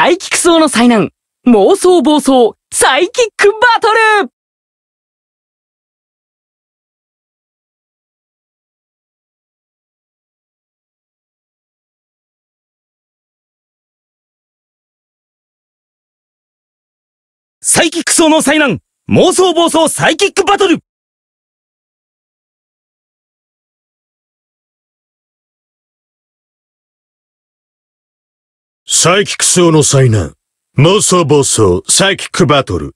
サイキク層の災難、妄想暴走、サイキックバトルサイキック層の災難、妄想暴走サイキックバトルサイキク層の災難。妄想暴走、サイキックバトル。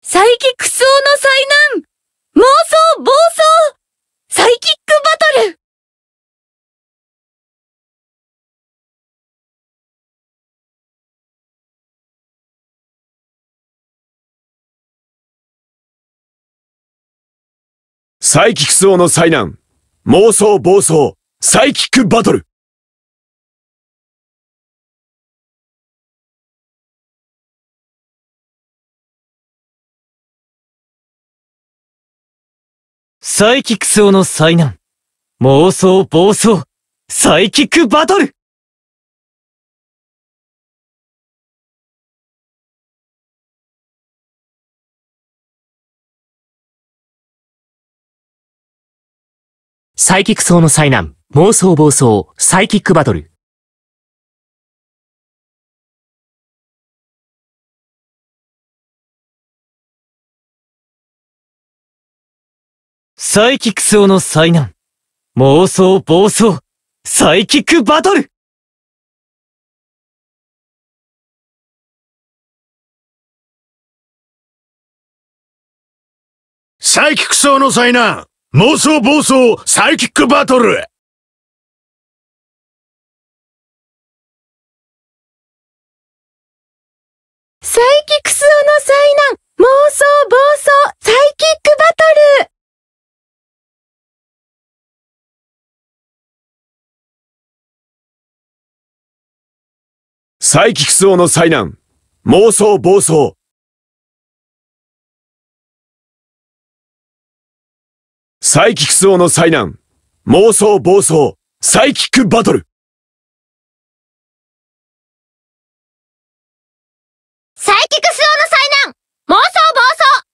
サイキック層の災難妄想暴走サイキックバトルサイキクス王の災難、妄想暴走、サイキックバトルサイキクスオの災難、妄想暴走、サイキックバトルサイキク層の災難、妄想暴走、サイキックバトル。サイキク層の災難、妄想暴走、サイキックバトルサイキク層の災難妄想暴走サイキックバトルサイキックスオの災難妄想暴走サイキックバトルサイキックスオの災難妄想暴走サイキクス王の災難、妄想暴走、サイキックバトル。サイキクス王の災難、妄想暴走、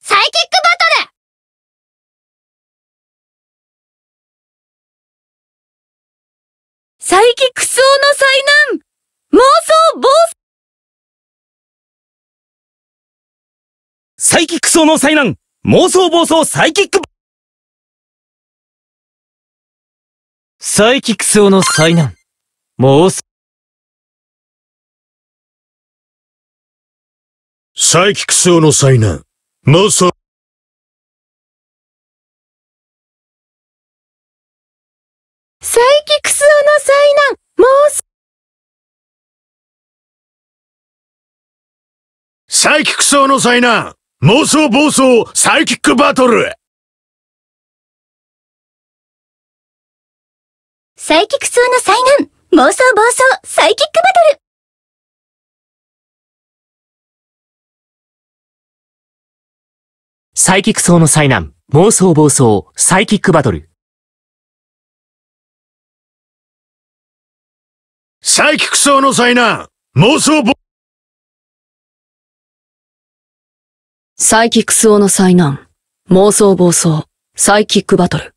サイキックバトル。サイキクス王の災難、妄想暴走。サイキクス王の災難、妄想暴走サイキックサイキクスオの災難。もうす。サイキクスオの災難。もうサイキクスオの災難。もうす。サイキクスオの災難。妄想暴走サイキックバトルサイキクスの災難、妄想暴走、サイキックバトルサイキク層の災難、妄想暴走、サイキックバトル。サイキク層の災難、妄想暴サイキク層の災難、妄想暴走、サイキックバトル。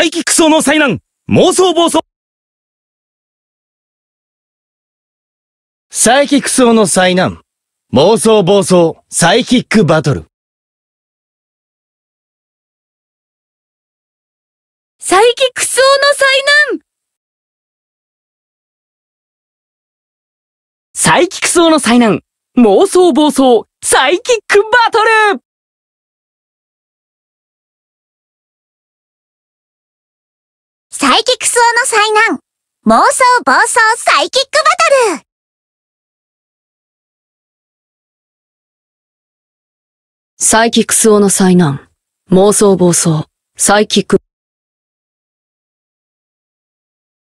サイキック層の災難妄想暴走サイキック層の災難妄想暴走サイキックバトルサイキック層の災難サイキック層の災難妄想暴走サイキックバトルイキックスオの災難。妄想暴走サイキックバトルサイキックスオの災難。妄想暴走サイキック。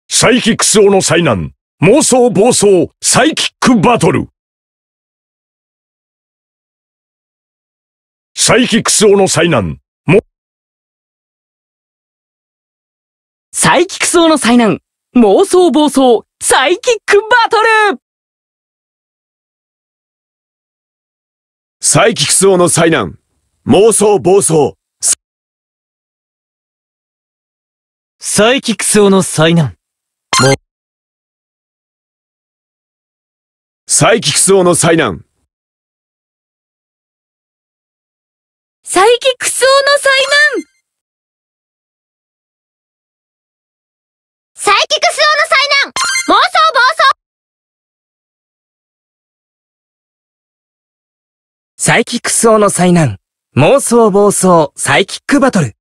サイキックスオの災難。妄想暴走サイキックバトル。サイキックスオの災難。サイキクソの災難、妄想暴走、サイキックバトルサイキクソの災難、妄想暴走。サイキクソの災難。サイキクスウの災難。サイキクスウの災難サイキックスオの災難妄想暴走サイキックスオの災難妄想暴走サイキックバトル